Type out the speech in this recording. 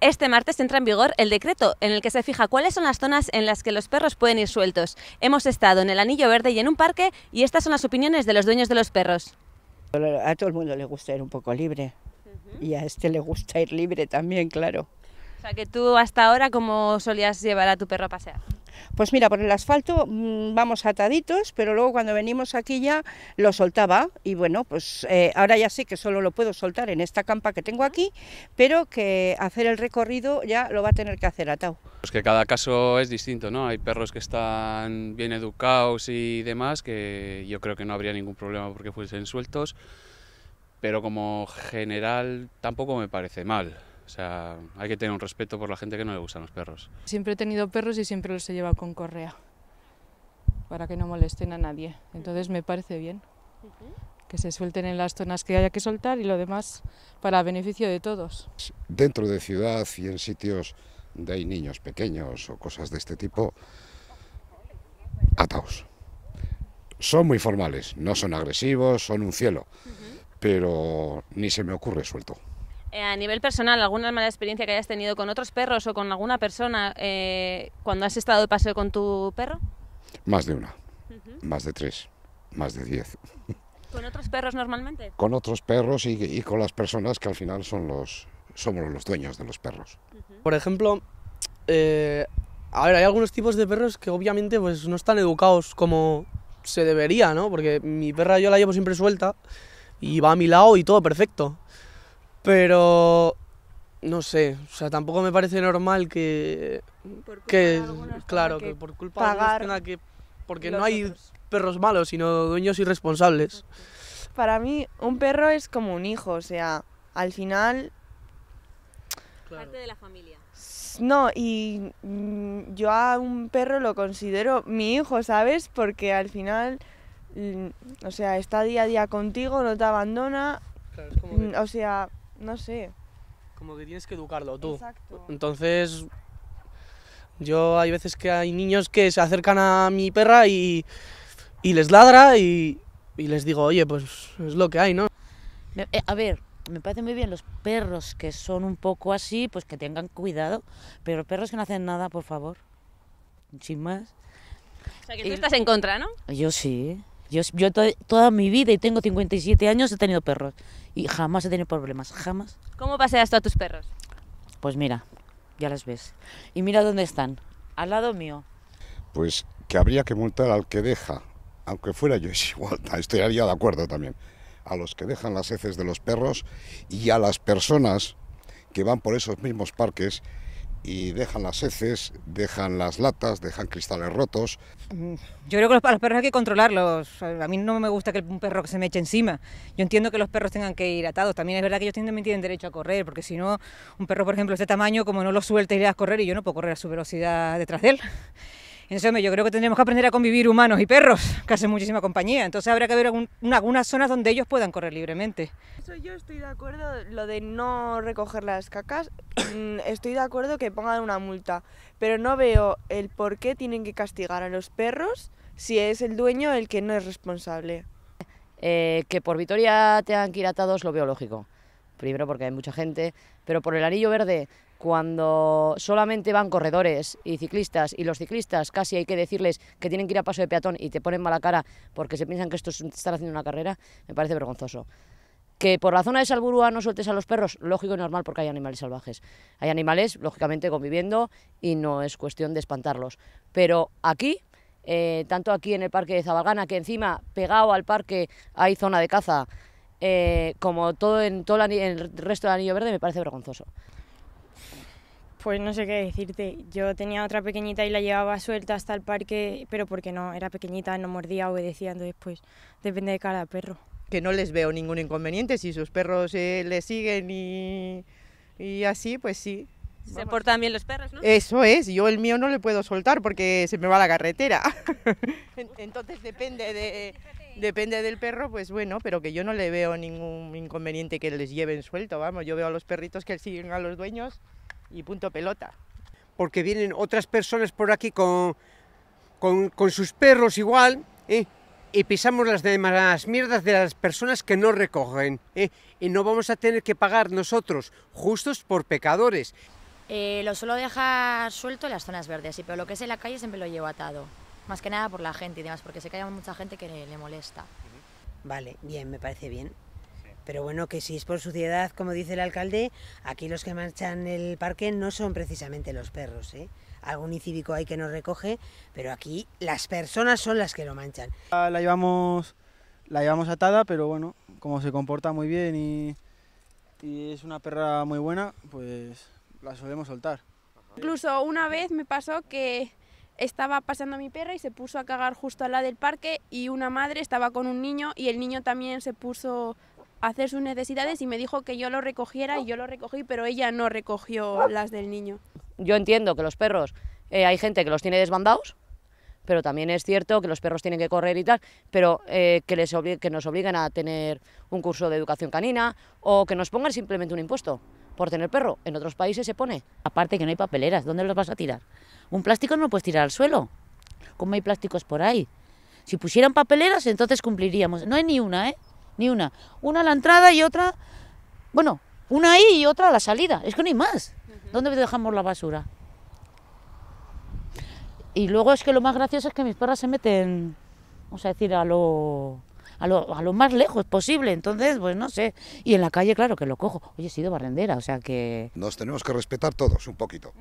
Este martes entra en vigor el decreto en el que se fija cuáles son las zonas en las que los perros pueden ir sueltos. Hemos estado en el Anillo Verde y en un parque y estas son las opiniones de los dueños de los perros. A todo el mundo le gusta ir un poco libre y a este le gusta ir libre también, claro. O sea que tú hasta ahora, ¿cómo solías llevar a tu perro a pasear? Pues mira, por el asfalto mm, vamos ataditos, pero luego cuando venimos aquí ya lo soltaba y bueno, pues eh, ahora ya sé que solo lo puedo soltar en esta campa que tengo aquí, pero que hacer el recorrido ya lo va a tener que hacer atado. Pues que cada caso es distinto, ¿no? Hay perros que están bien educados y demás, que yo creo que no habría ningún problema porque fuesen sueltos, pero como general tampoco me parece mal. O sea, hay que tener un respeto por la gente que no le gustan los perros. Siempre he tenido perros y siempre los he llevado con correa, para que no molesten a nadie. Entonces me parece bien que se suelten en las zonas que haya que soltar y lo demás para beneficio de todos. Dentro de ciudad y en sitios donde hay niños pequeños o cosas de este tipo, ataos. Son muy formales, no son agresivos, son un cielo, pero ni se me ocurre suelto. Eh, a nivel personal, ¿alguna mala experiencia que hayas tenido con otros perros o con alguna persona eh, cuando has estado de paseo con tu perro? Más de una, más de tres, más de diez. ¿Con otros perros normalmente? Con otros perros y, con las personas que al final son los, somos los dueños de los perros. Por ejemplo, eh, hay algunos tipos de perros que obviamente pues, no están educados como se debería, ¿no? Porque mi perra yo la llevo siempre suelta y va a mi lado y todo perfecto. Pero no sé, o sea, tampoco me parece normal que que claro, que, por culpa de tenga que porque no hay perros malos, sino dueños irresponsables. Para mí un perro es como un hijo, o sea, al final parte de la familia. No, y mm, yo a un perro lo considero mi hijo, ¿sabes? Porque al final mm, o sea, está día a día contigo, no te abandona. Claro, es como mm, O sea, no sé. Como que tienes que educarlo tú. Exacto. Entonces, yo hay veces que hay niños que se acercan a mi perra y, y les ladra y, les digo, oye, pues es lo que hay, ¿no? Eh, a ver, me parece muy bien los perros que son un poco así, pues que tengan cuidado, pero perros que no hacen nada, por favor. Sin más. O sea, que tú estás en contra, ¿no? Yo sí. Yo, toda mi vida, y tengo 57 años, he tenido perros. Y jamás he tenido problemas, jamás. ¿Cómo paseas tú a tus perros? Pues mira, ya las ves. Y mira dónde están, al lado mío. Pues que habría que multar al que deja, aunque fuera yo es igual, estaría de acuerdo también, a los que dejan las heces de los perros y a las personas que van por esos mismos parques y dejan las heces, dejan las latas, dejan cristales rotos. Mm, yo creo que los perros hay que controlarlos. A mí no me gusta que un perro se me eche encima. Yo entiendo que los perros tengan que ir atados. También es verdad que ellos también tienen derecho a correr, porque si no, un perro, por ejemplo, de este tamaño, como no lo suelta, irá a correr y yo no puedo correr a su velocidad detrás de él yo creo que tendremos que aprender a convivir humanos y perros, que hacen muchísima compañía. Entonces habrá que haber algunas zonas donde ellos puedan correr libremente. yo estoy de acuerdo, lo de no recoger las cacas, mm, estoy de acuerdo que pongan una multa, pero no veo el por qué tienen que castigar a los perros si es el dueño el que no es responsable. Eh, que por Vitoria te han ir lo biológico. Primero porque hay mucha gente, pero por el anillo verde cuando solamente van corredores y ciclistas y los ciclistas casi hay que decirles que tienen que ir a paso de peatón y te ponen mala cara porque se piensan que esto es haciendo una carrera, me parece vergonzoso. Que por la zona de Salburúa no sueltes a los perros, lógico y normal porque hay animales salvajes. Hay animales, lógicamente, conviviendo y no es cuestión de espantarlos. Pero aquí, eh, tanto aquí en el parque de Zabalgana, que encima pegado al parque hay zona de caza, eh, como todo en todo el resto del Anillo Verde, me parece vergonzoso. Pues no sé qué decirte. Yo tenía otra pequeñita y la llevaba suelta hasta el parque, pero porque no, era pequeñita, no mordía, obedecía, entonces pues depende de cada perro. Que no les veo ningún inconveniente, si sus perros eh, le siguen y, y así, pues sí, se portan bien los perros, ¿no? Eso es, yo el mío no le puedo soltar porque se me va la carretera. Entonces depende de depende del perro, pues bueno, pero que yo no le veo ningún inconveniente que les lleven suelto, vamos, yo veo a los perritos que siguen a los dueños y punto pelota. Porque vienen otras personas por aquí con, con, sus perros igual, ¿eh? y pisamos las demás mierdas de las personas que no recogen. ¿eh? Y no vamos a tener que pagar nosotros, justos por pecadores. Eh, lo suelo dejar suelto en las zonas verdes, pero lo que es en la calle siempre lo llevo atado. Más que nada por la gente y demás, porque se hay mucha gente que le molesta. Vale, bien, me parece bien. Pero bueno, que si es por suciedad, como dice el alcalde, aquí los que manchan el parque no son precisamente los perros. ¿eh? Algún incívico hay que nos recoge, pero aquí las personas son las que lo manchan. La llevamos, la llevamos atada, pero bueno, como se comporta muy bien y, y es una perra muy buena, pues la solemos soltar. Incluso una vez me pasó que estaba pasando mi perra y se puso a cagar justo al lado del parque y una madre estaba con un niño y el niño también se puso hacer sus necesidades y me dijo que yo lo recogiera y yo lo recogí, pero ella no recogió las del niño. Yo entiendo que los perros, eh, hay gente que los tiene desbandados, pero también es cierto que los perros tienen que correr y tal, pero eh, que, les que nos obligan a tener un curso de educación canina o que nos pongan simplemente un impuesto por tener perro. En otros países se pone. Aparte que no hay papeleras, ¿dónde los vas a tirar? Un plástico no lo puedes tirar al suelo, ¿Cómo hay plásticos por ahí. Si pusieran papeleras, entonces cumpliríamos. No hay ni una, ¿eh? ni una. Una a la entrada y otra, bueno, una ahí y otra a la salida, es que no hay más. ¿Dónde dejamos la basura? Y luego es que lo más gracioso es que mis perras se meten, vamos a decir, a lo, a lo, a lo más lejos posible. Entonces, pues no sé. Y en la calle, claro que lo cojo. Oye, he sido barrendera, o sea que... Nos tenemos que respetar todos un poquito.